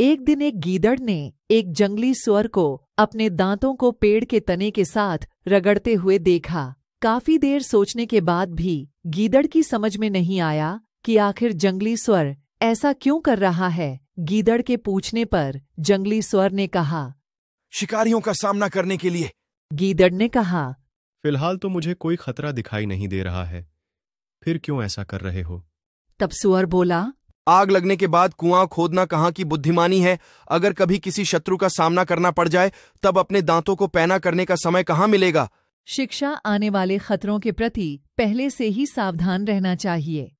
एक दिन एक गीदड़ ने एक जंगली सुअर को अपने दांतों को पेड़ के तने के साथ रगड़ते हुए देखा काफी देर सोचने के बाद भी गीदड़ की समझ में नहीं आया कि आखिर जंगली स्वर ऐसा क्यों कर रहा है गीदड़ के पूछने पर जंगली स्वर ने कहा शिकारियों का सामना करने के लिए गीदड़ ने कहा फिलहाल तो मुझे कोई खतरा दिखाई नहीं दे रहा है फिर क्यों ऐसा कर रहे हो तब सुअर बोला आग लगने के बाद कुआं खोदना कहाँ की बुद्धिमानी है अगर कभी किसी शत्रु का सामना करना पड़ जाए तब अपने दांतों को पैना करने का समय कहाँ मिलेगा शिक्षा आने वाले खतरों के प्रति पहले से ही सावधान रहना चाहिए